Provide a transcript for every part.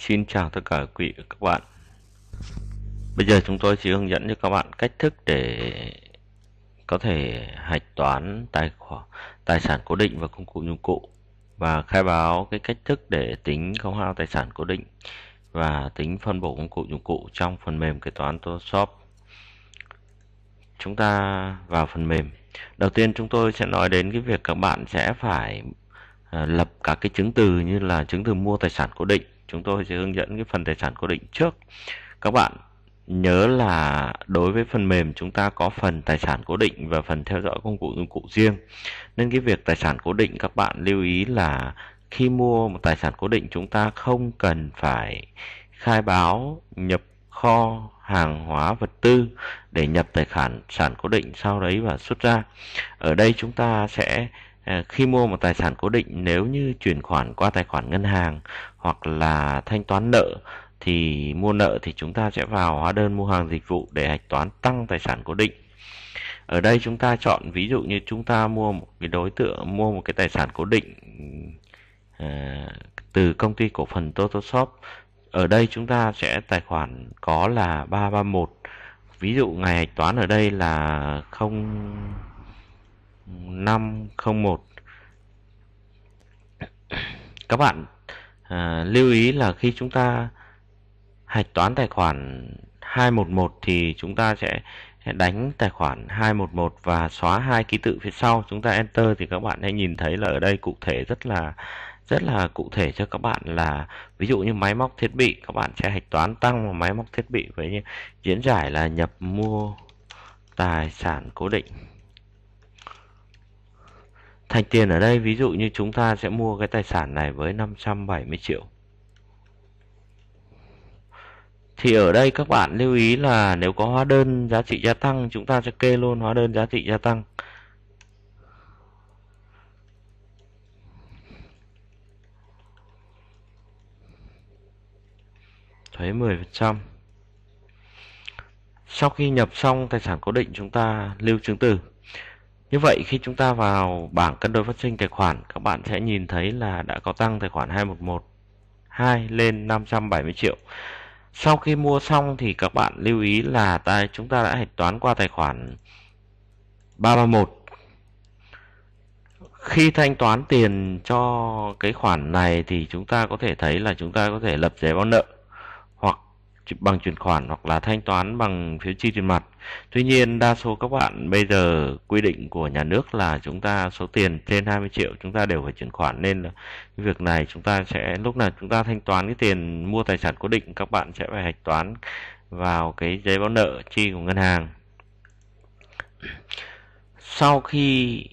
Xin chào tất cả quý vị các bạn Bây giờ chúng tôi sẽ hướng dẫn cho các bạn cách thức để có thể hạch toán tài khoản tài sản cố định và công cụ dụng cụ và khai báo cái cách thức để tính khấu hao tài sản cố định và tính phân bổ công cụ dụng cụ trong phần mềm kế toán Photoshop. Chúng ta vào phần mềm. Đầu tiên chúng tôi sẽ nói đến cái việc các bạn sẽ phải à, lập các cái chứng từ như là chứng từ mua tài sản cố định chúng tôi sẽ hướng dẫn cái phần tài sản cố định trước các bạn nhớ là đối với phần mềm chúng ta có phần tài sản cố định và phần theo dõi công cụ dụng cụ riêng nên cái việc tài sản cố định các bạn lưu ý là khi mua một tài sản cố định chúng ta không cần phải khai báo nhập kho hàng hóa vật tư để nhập tài sản sản cố định sau đấy và xuất ra ở đây chúng ta sẽ À, khi mua một tài sản cố định nếu như chuyển khoản qua tài khoản ngân hàng hoặc là thanh toán nợ thì mua nợ thì chúng ta sẽ vào hóa đơn mua hàng dịch vụ để hạch toán tăng tài sản cố định ở đây chúng ta chọn ví dụ như chúng ta mua một cái đối tượng mua một cái tài sản cố định à, từ công ty cổ phần shop ở đây chúng ta sẽ tài khoản có là 331 ví dụ ngày hạch toán ở đây là không 501 các bạn à, lưu ý là khi chúng ta hạch toán tài khoản 211 thì chúng ta sẽ đánh tài khoản 211 và xóa hai ký tự phía sau chúng ta enter thì các bạn hãy nhìn thấy là ở đây cụ thể rất là rất là cụ thể cho các bạn là ví dụ như máy móc thiết bị các bạn sẽ hạch toán tăng vào máy móc thiết bị với diễn giải là nhập mua tài sản cố định Thành tiền ở đây ví dụ như chúng ta sẽ mua cái tài sản này với 570 triệu. Thì ở đây các bạn lưu ý là nếu có hóa đơn giá trị gia tăng chúng ta sẽ kê luôn hóa đơn giá trị gia tăng. Thuế 10%. Sau khi nhập xong tài sản cố định chúng ta lưu chứng từ. Như vậy khi chúng ta vào bảng cân đối phát sinh tài khoản, các bạn sẽ nhìn thấy là đã có tăng tài khoản 211 2 lên 570 triệu. Sau khi mua xong thì các bạn lưu ý là tại chúng ta đã hạch toán qua tài khoản 331. Khi thanh toán tiền cho cái khoản này thì chúng ta có thể thấy là chúng ta có thể lập giấy báo nợ hoặc bằng chuyển khoản hoặc là thanh toán bằng phiếu chi tiền mặt. Tuy nhiên đa số các bạn bây giờ quy định của nhà nước là chúng ta số tiền trên 20 triệu chúng ta đều phải chuyển khoản nên là cái việc này chúng ta sẽ lúc nào chúng ta thanh toán cái tiền mua tài sản cố định các bạn sẽ phải hạch toán vào cái giấy báo nợ chi của ngân hàng. Sau khi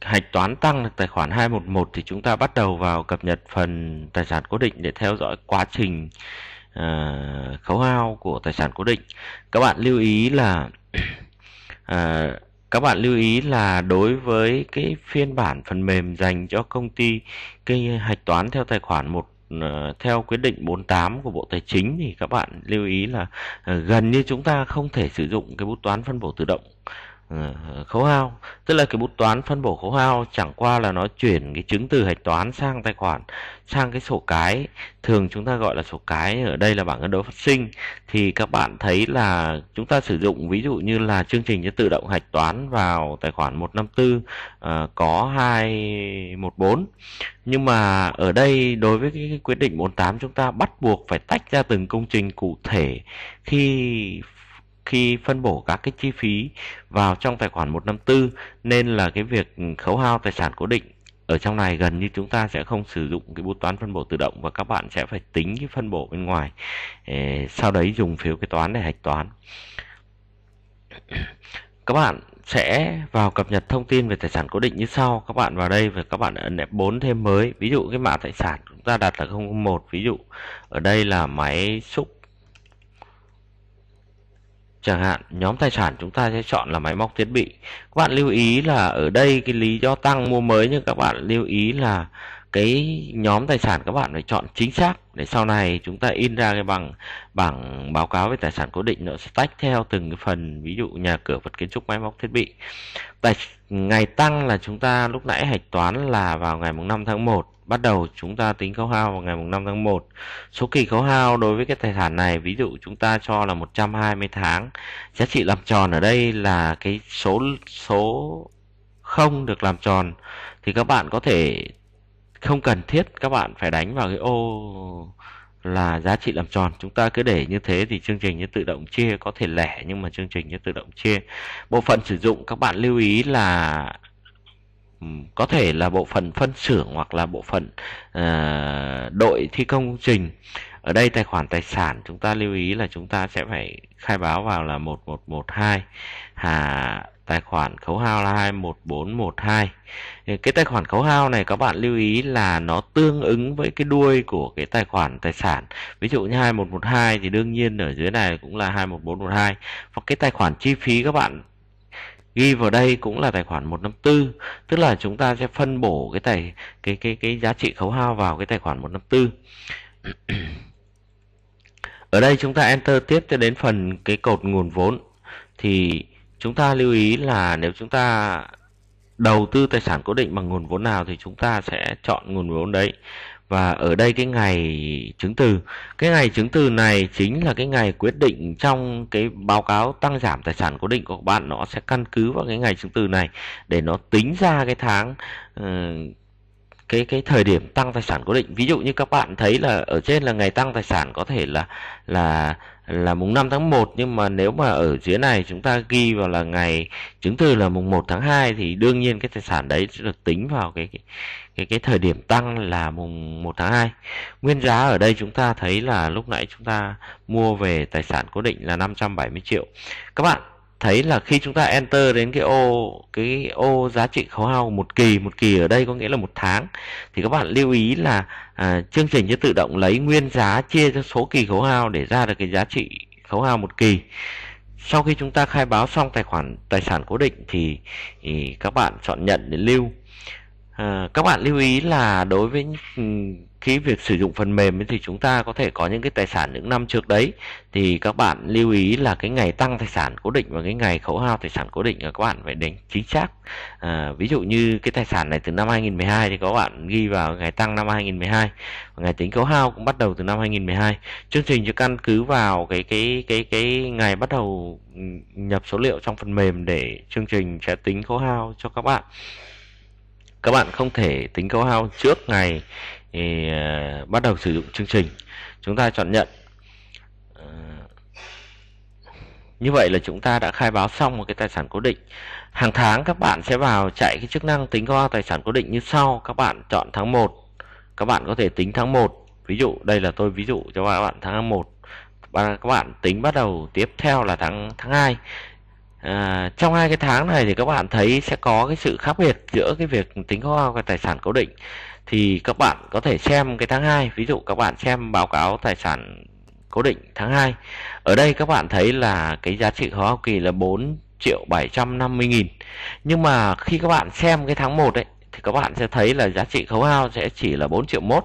hạch toán tăng được tài khoản 211 thì chúng ta bắt đầu vào cập nhật phần tài sản cố định để theo dõi quá trình À, khấu hao của tài sản cố định các bạn lưu ý là à, các bạn lưu ý là đối với cái phiên bản phần mềm dành cho công ty cái hạch toán theo tài khoản một à, theo quyết định 48 của Bộ Tài chính thì các bạn lưu ý là à, gần như chúng ta không thể sử dụng cái bút toán phân bổ tự động Ờ, khấu hao tức là cái bút toán phân bổ khấu hao chẳng qua là nó chuyển cái chứng từ hạch toán sang tài khoản sang cái sổ cái thường chúng ta gọi là sổ cái ở đây là bảng cân đối phát sinh thì các bạn thấy là chúng ta sử dụng ví dụ như là chương trình sẽ tự động hạch toán vào tài khoản 154 à, ờ, có 214 nhưng mà ở đây đối với cái quyết định 48 chúng ta bắt buộc phải tách ra từng công trình cụ thể khi khi phân bổ các cái chi phí vào trong tài khoản 154 nên là cái việc khấu hao tài sản cố định ở trong này gần như chúng ta sẽ không sử dụng cái bút toán phân bổ tự động và các bạn sẽ phải tính cái phân bổ bên ngoài sau đấy dùng phiếu kế toán để hạch toán các bạn sẽ vào cập nhật thông tin về tài sản cố định như sau các bạn vào đây và các bạn ấn F4 thêm mới ví dụ cái mã tài sản chúng ta đặt là 001 ví dụ ở đây là máy xúc chẳng hạn nhóm tài sản chúng ta sẽ chọn là máy móc thiết bị các bạn lưu ý là ở đây cái lý do tăng mua mới nhưng các bạn lưu ý là cái nhóm tài sản các bạn phải chọn chính xác để sau này chúng ta in ra cái bằng bảng báo cáo về tài sản cố định nó sẽ tách theo từng cái phần ví dụ nhà cửa vật kiến trúc máy móc thiết bị tài ngày tăng là chúng ta lúc nãy hạch toán là vào ngày mùng 5 tháng 1 bắt đầu chúng ta tính khấu hao vào ngày mùng 5 tháng 1. Số kỳ khấu hao đối với cái tài sản này ví dụ chúng ta cho là 120 tháng. Giá trị làm tròn ở đây là cái số số không được làm tròn thì các bạn có thể không cần thiết các bạn phải đánh vào cái ô là giá trị làm tròn chúng ta cứ để như thế thì chương trình nó tự động chia có thể lẻ nhưng mà chương trình nó tự động chia bộ phận sử dụng các bạn lưu ý là Ừ, có thể là bộ phận phân xưởng hoặc là bộ phận à, đội thi công công trình ở đây tài khoản tài sản chúng ta lưu ý là chúng ta sẽ phải khai báo vào là 1112 hà tài khoản khấu hao là 21412 ờ, cái tài khoản khấu hao này các bạn lưu ý là nó tương ứng với cái đuôi của cái tài khoản tài sản ví dụ như 2112 thì đương nhiên ở dưới này cũng là 21412 và cái tài khoản chi phí các bạn ghi vào đây cũng là tài khoản 154 tức là chúng ta sẽ phân bổ cái tài cái cái cái giá trị khấu hao vào cái tài khoản 154 ở đây chúng ta enter tiếp cho đến phần cái cột nguồn vốn thì chúng ta lưu ý là nếu chúng ta đầu tư tài sản cố định bằng nguồn vốn nào thì chúng ta sẽ chọn nguồn vốn đấy và ở đây cái ngày chứng từ cái ngày chứng từ này chính là cái ngày quyết định trong cái báo cáo tăng giảm tài sản cố định của bạn nó sẽ căn cứ vào cái ngày chứng từ này để nó tính ra cái tháng ờ, cái cái thời điểm tăng tài sản cố định ví dụ như các bạn thấy là ở trên là ngày tăng tài sản có thể là là là mùng 5 tháng 1 nhưng mà nếu mà ở dưới này chúng ta ghi vào là ngày chứng từ là mùng 1 tháng 2 thì đương nhiên cái tài sản đấy sẽ được tính vào cái cái cái, cái thời điểm tăng là mùng 1 tháng 2. Nguyên giá ở đây chúng ta thấy là lúc nãy chúng ta mua về tài sản cố định là 570 triệu. Các bạn thấy là khi chúng ta enter đến cái ô cái ô giá trị khấu hao một kỳ một kỳ ở đây có nghĩa là một tháng thì các bạn lưu ý là à, chương trình sẽ tự động lấy nguyên giá chia cho số kỳ khấu hao để ra được cái giá trị khấu hao một kỳ sau khi chúng ta khai báo xong tài khoản tài sản cố định thì, thì các bạn chọn nhận để lưu Ờ, các bạn lưu ý là đối với ừ, cái việc sử dụng phần mềm thì chúng ta có thể có những cái tài sản những năm trước đấy thì các bạn lưu ý là cái ngày tăng tài sản cố định và cái ngày khấu hao tài sản cố định là các bạn phải đánh chính xác à, ví dụ như cái tài sản này từ năm 2012 thì các bạn ghi vào ngày tăng năm 2012 và ngày tính khấu hao cũng bắt đầu từ năm 2012 chương trình sẽ căn cứ vào cái cái cái cái ngày bắt đầu ừ, nhập số liệu trong phần mềm để chương trình sẽ tính khấu hao cho các bạn các bạn không thể tính khấu hao trước ngày thì à, bắt đầu sử dụng chương trình chúng ta chọn nhận à, như vậy là chúng ta đã khai báo xong một cái tài sản cố định hàng tháng các bạn sẽ vào chạy cái chức năng tính khấu hao tài sản cố định như sau các bạn chọn tháng 1 các bạn có thể tính tháng 1 ví dụ đây là tôi ví dụ cho các bạn tháng 1 và các bạn tính bắt đầu tiếp theo là tháng tháng 2 À, trong hai cái tháng này thì các bạn thấy sẽ có cái sự khác biệt giữa cái việc tính hóa và tài sản cố định thì các bạn có thể xem cái tháng 2 ví dụ các bạn xem báo cáo tài sản cố định tháng 2 ở đây các bạn thấy là cái giá trị hóa học kỳ là 4 triệu 750 nghìn nhưng mà khi các bạn xem cái tháng 1 ấy thì các bạn sẽ thấy là giá trị khấu hao sẽ chỉ là 4 triệu mốt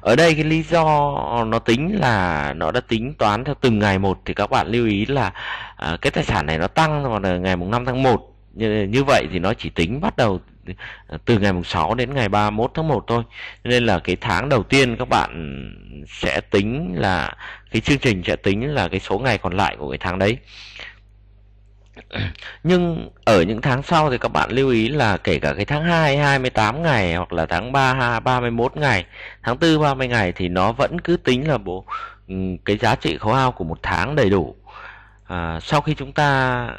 ở đây cái lý do nó tính là nó đã tính toán theo từng ngày một thì các bạn lưu ý là À, cái tài sản này nó tăng vào ngày mùng 5 tháng 1 như, như vậy thì nó chỉ tính bắt đầu từ ngày mùng 6 đến ngày 31 tháng 1 thôi nên là cái tháng đầu tiên các bạn sẽ tính là cái chương trình sẽ tính là cái số ngày còn lại của cái tháng đấy nhưng ở những tháng sau thì các bạn lưu ý là kể cả cái tháng 2 28 ngày hoặc là tháng 3 31 ngày, tháng 4 30 ngày thì nó vẫn cứ tính là bộ ừ, cái giá trị khấu hao của một tháng đầy đủ à, sau khi chúng ta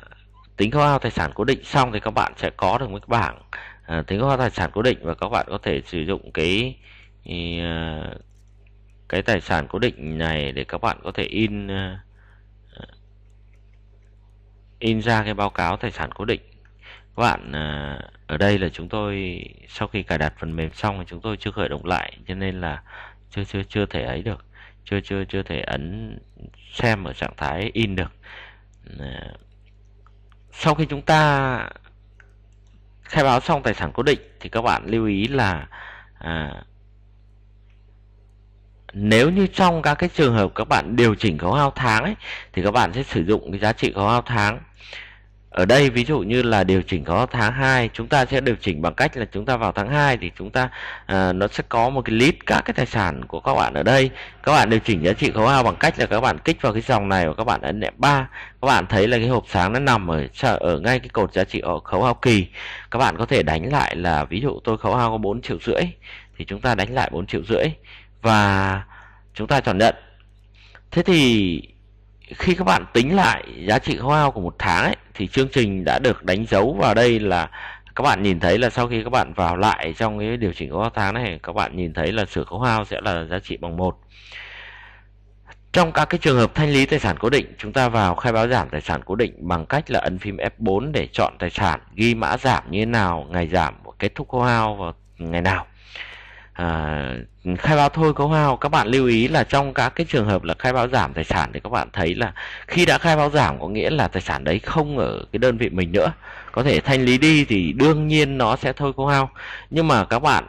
tính khấu hao tài sản cố định xong thì các bạn sẽ có được một cái bảng à, tính khấu hao tài sản cố định và các bạn có thể sử dụng cái thì, à, cái tài sản cố định này để các bạn có thể in à, in ra cái báo cáo tài sản cố định các bạn à, ở đây là chúng tôi sau khi cài đặt phần mềm xong thì chúng tôi chưa khởi động lại cho nên là chưa chưa chưa thể ấy được chưa chưa chưa thể ấn xem ở trạng thái in được ờ, sau khi chúng ta khai báo xong tài sản cố định thì các bạn lưu ý là à, nếu như trong các cái trường hợp các bạn điều chỉnh khấu hao tháng ấy thì các bạn sẽ sử dụng cái giá trị khấu hao tháng ở đây ví dụ như là điều chỉnh có tháng 2 chúng ta sẽ điều chỉnh bằng cách là chúng ta vào tháng 2 thì chúng ta à, nó sẽ có một cái list các cái tài sản của các bạn ở đây các bạn điều chỉnh giá trị khấu hao bằng cách là các bạn kích vào cái dòng này và các bạn ấn đệm 3 các bạn thấy là cái hộp sáng nó nằm ở ở ngay cái cột giá trị khấu hao kỳ các bạn có thể đánh lại là ví dụ tôi khấu hao có 4 triệu rưỡi thì chúng ta đánh lại 4 triệu rưỡi và chúng ta chọn nhận thế thì khi các bạn tính lại giá trị khấu hao của một tháng ấy, thì chương trình đã được đánh dấu vào đây là các bạn nhìn thấy là sau khi các bạn vào lại trong cái điều chỉnh khấu hao tháng này các bạn nhìn thấy là sửa khấu hao sẽ là giá trị bằng một trong các cái trường hợp thanh lý tài sản cố định chúng ta vào khai báo giảm tài sản cố định bằng cách là ấn phím F4 để chọn tài sản ghi mã giảm như thế nào ngày giảm kết thúc khấu hao và ngày nào à, khai báo thôi có hao các bạn lưu ý là trong các cái trường hợp là khai báo giảm tài sản thì các bạn thấy là khi đã khai báo giảm có nghĩa là tài sản đấy không ở cái đơn vị mình nữa có thể thanh lý đi thì đương nhiên nó sẽ thôi có hao nhưng mà các bạn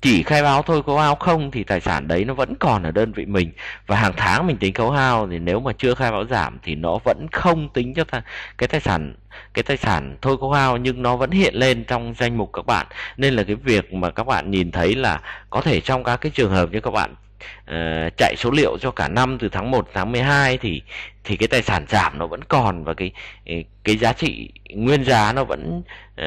chỉ khai báo thôi khấu hao không thì tài sản đấy nó vẫn còn ở đơn vị mình và hàng tháng mình tính khấu hao thì nếu mà chưa khai báo giảm thì nó vẫn không tính cho ta, cái tài sản cái tài sản thôi khấu hao nhưng nó vẫn hiện lên trong danh mục các bạn nên là cái việc mà các bạn nhìn thấy là có thể trong các cái trường hợp như các bạn Ờ, chạy số liệu cho cả năm từ tháng 1 tháng 12 thì thì cái tài sản giảm nó vẫn còn và cái ờ, cái giá trị nguyên giá nó vẫn uh,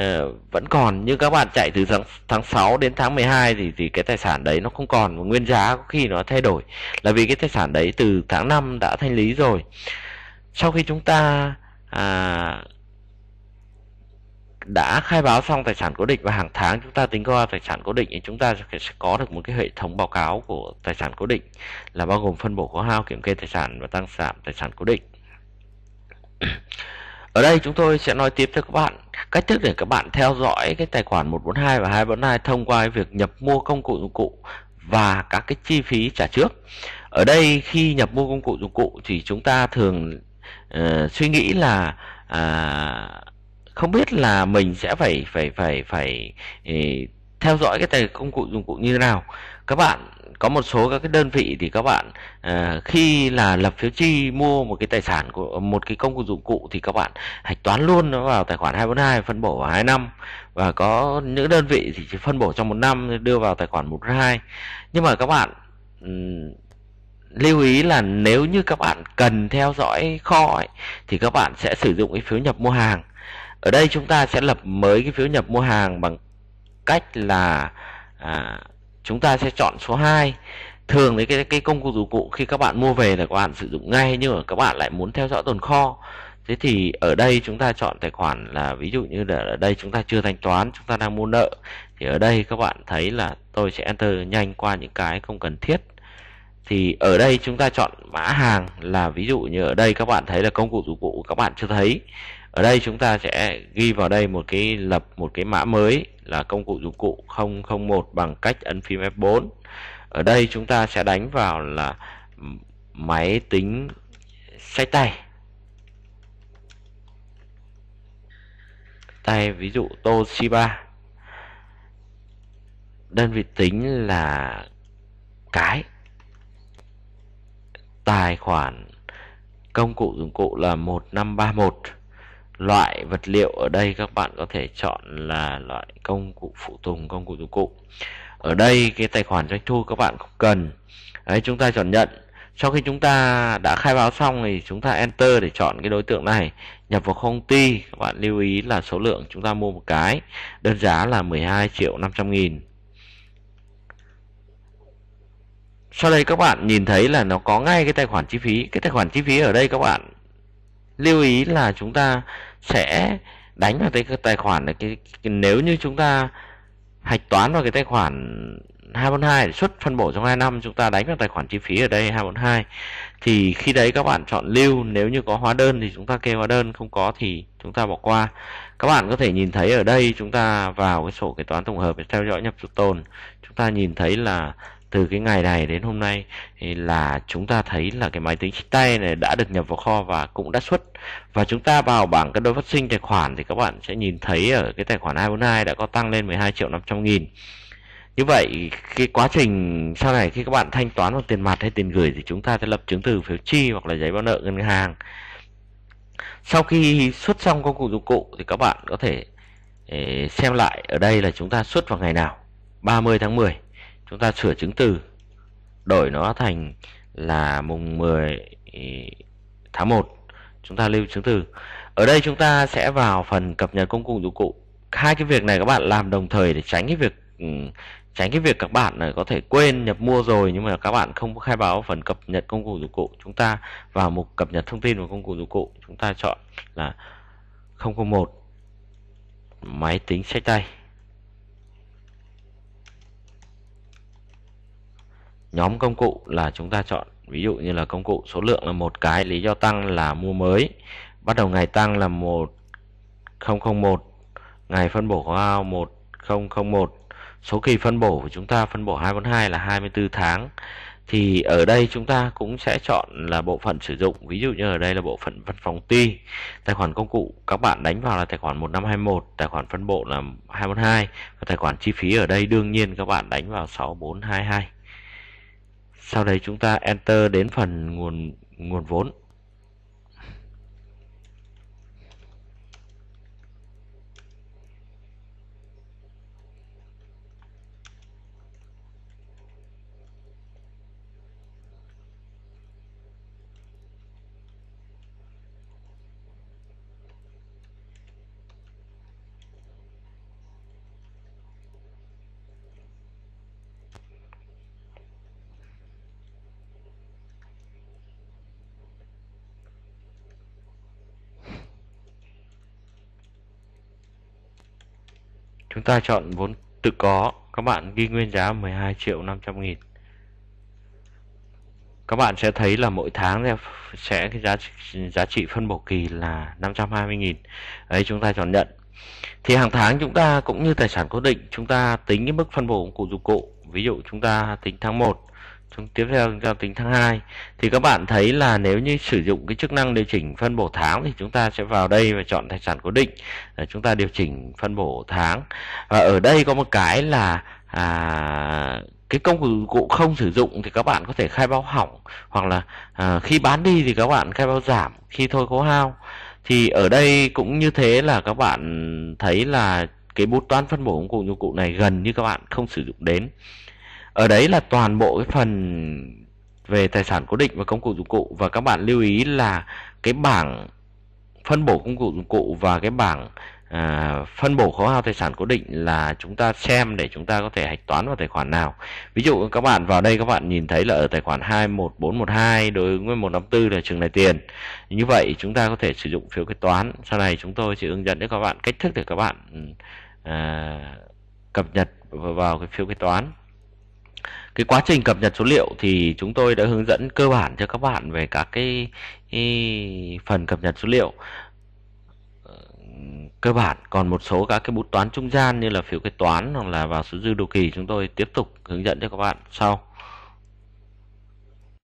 vẫn còn nhưng các bạn chạy từ tháng tháng 6 đến tháng 12 thì thì cái tài sản đấy nó không còn và nguyên giá có khi nó thay đổi là vì cái tài sản đấy từ tháng 5 đã thanh lý rồi sau khi chúng ta à, uh, đã khai báo xong tài sản cố định và hàng tháng chúng ta tính qua tài sản cố định thì chúng ta sẽ có được một cái hệ thống báo cáo của tài sản cố định là bao gồm phân bổ khấu hao kiểm kê tài sản và tăng giảm tài sản cố định ở đây chúng tôi sẽ nói tiếp cho các bạn cách thức để các bạn theo dõi cái tài khoản 142 và 242 thông qua việc nhập mua công cụ dụng cụ và các cái chi phí trả trước ở đây khi nhập mua công cụ dụng cụ thì chúng ta thường uh, suy nghĩ là uh, không biết là mình sẽ phải phải phải phải ừ, theo dõi cái tài công cụ dụng cụ như thế nào các bạn có một số các cái đơn vị thì các bạn à, khi là lập phiếu chi mua một cái tài sản của một cái công cụ dụng cụ thì các bạn hạch toán luôn nó vào tài khoản 242 phân bổ vào 2 năm và có những đơn vị thì chỉ phân bổ trong một năm đưa vào tài khoản 142 nhưng mà các bạn ừ, lưu ý là nếu như các bạn cần theo dõi kho ấy, thì các bạn sẽ sử dụng cái phiếu nhập mua hàng ở đây chúng ta sẽ lập mới cái phiếu nhập mua hàng bằng cách là à, chúng ta sẽ chọn số 2 thường thì cái cái công cụ dụng cụ khi các bạn mua về là các bạn sử dụng ngay nhưng mà các bạn lại muốn theo dõi tồn kho thế thì ở đây chúng ta chọn tài khoản là ví dụ như là ở đây chúng ta chưa thanh toán chúng ta đang mua nợ thì ở đây các bạn thấy là tôi sẽ enter nhanh qua những cái không cần thiết thì ở đây chúng ta chọn mã hàng là ví dụ như ở đây các bạn thấy là công cụ dụng cụ các bạn chưa thấy ở đây chúng ta sẽ ghi vào đây một cái lập một cái mã mới là công cụ dụng cụ 001 bằng cách ấn phím F4 ở đây chúng ta sẽ đánh vào là máy tính sách tay tay ví dụ Toshiba đơn vị tính là cái tài khoản công cụ dụng cụ là 1531 loại vật liệu ở đây các bạn có thể chọn là loại công cụ phụ tùng công cụ dụng cụ ở đây cái tài khoản doanh thu các bạn không cần đấy chúng ta chọn nhận sau khi chúng ta đã khai báo xong thì chúng ta enter để chọn cái đối tượng này nhập vào công ty các bạn lưu ý là số lượng chúng ta mua một cái đơn giá là 12 triệu 500 nghìn sau đây các bạn nhìn thấy là nó có ngay cái tài khoản chi phí cái tài khoản chi phí ở đây các bạn lưu ý là chúng ta sẽ đánh vào cái tài khoản này cái, nếu như chúng ta hạch toán vào cái tài khoản 242 xuất phân bổ trong 2 năm chúng ta đánh vào tài khoản chi phí ở đây 242 thì khi đấy các bạn chọn lưu nếu như có hóa đơn thì chúng ta kê hóa đơn không có thì chúng ta bỏ qua các bạn có thể nhìn thấy ở đây chúng ta vào cái sổ kế toán tổng hợp để theo dõi nhập tồn chúng ta nhìn thấy là từ cái ngày này đến hôm nay là chúng ta thấy là cái máy tính sách tay này đã được nhập vào kho và cũng đã xuất và chúng ta vào bảng cân đối phát sinh tài khoản thì các bạn sẽ nhìn thấy ở cái tài khoản 242 đã có tăng lên 12 triệu 500 nghìn như vậy cái quá trình sau này khi các bạn thanh toán bằng tiền mặt hay tiền gửi thì chúng ta sẽ lập chứng từ phiếu chi hoặc là giấy báo nợ ngân hàng sau khi xuất xong công cụ dụng cụ thì các bạn có thể xem lại ở đây là chúng ta xuất vào ngày nào 30 tháng 10 chúng ta sửa chứng từ đổi nó thành là mùng 10 tháng 1 chúng ta lưu chứng từ ở đây chúng ta sẽ vào phần cập nhật công cụ dụng cụ hai cái việc này các bạn làm đồng thời để tránh cái việc ừ, tránh cái việc các bạn có thể quên nhập mua rồi nhưng mà các bạn không khai báo phần cập nhật công cụ dụng cụ chúng ta vào mục cập nhật thông tin và công cụ dụng cụ chúng ta chọn là 001 máy tính sách tay nhóm công cụ là chúng ta chọn ví dụ như là công cụ số lượng là một cái lý do tăng là mua mới bắt đầu ngày tăng là 1001 ngày phân bổ khóa hao 1001 số kỳ phân bổ của chúng ta phân bổ 242 là 24 tháng thì ở đây chúng ta cũng sẽ chọn là bộ phận sử dụng ví dụ như ở đây là bộ phận văn phòng ty tài khoản công cụ các bạn đánh vào là tài khoản 1521 tài khoản phân bộ là 242 và tài khoản chi phí ở đây đương nhiên các bạn đánh vào 6422 sau đấy chúng ta enter đến phần nguồn nguồn vốn Chúng ta chọn vốn tự có, các bạn ghi nguyên giá 12 triệu 500 nghìn. Các bạn sẽ thấy là mỗi tháng sẽ cái giá giá trị phân bổ kỳ là 520 nghìn. Đấy chúng ta chọn nhận. Thì hàng tháng chúng ta cũng như tài sản cố định, chúng ta tính cái mức phân bổ của dụng cụ. Ví dụ chúng ta tính tháng 1 trong tiếp theo chúng ta tính tháng 2 thì các bạn thấy là nếu như sử dụng cái chức năng điều chỉnh phân bổ tháng thì chúng ta sẽ vào đây và chọn tài sản cố định để chúng ta điều chỉnh phân bổ tháng và ở đây có một cái là à, cái công cụ không sử dụng thì các bạn có thể khai báo hỏng hoặc là à, khi bán đi thì các bạn khai báo giảm khi thôi khấu hao thì ở đây cũng như thế là các bạn thấy là cái bút toán phân bổ công cụ dụng cụ này gần như các bạn không sử dụng đến ở đấy là toàn bộ cái phần về tài sản cố định và công cụ dụng cụ và các bạn lưu ý là cái bảng phân bổ công cụ dụng cụ và cái bảng à, phân bổ khấu hao tài sản cố định là chúng ta xem để chúng ta có thể hạch toán vào tài khoản nào. Ví dụ các bạn vào đây các bạn nhìn thấy là ở tài khoản 21412 đối ứng với 154 là trường này tiền. Như vậy chúng ta có thể sử dụng phiếu kế toán. Sau này chúng tôi sẽ hướng dẫn cho các bạn cách thức để các bạn ừ, à, cập nhật vào cái phiếu kế toán cái quá trình cập nhật số liệu thì chúng tôi đã hướng dẫn cơ bản cho các bạn về các cái, cái phần cập nhật số liệu ờ, cơ bản còn một số các cái bút toán trung gian như là phiếu kế toán hoặc là vào số dư đồ kỳ chúng tôi tiếp tục hướng dẫn cho các bạn sau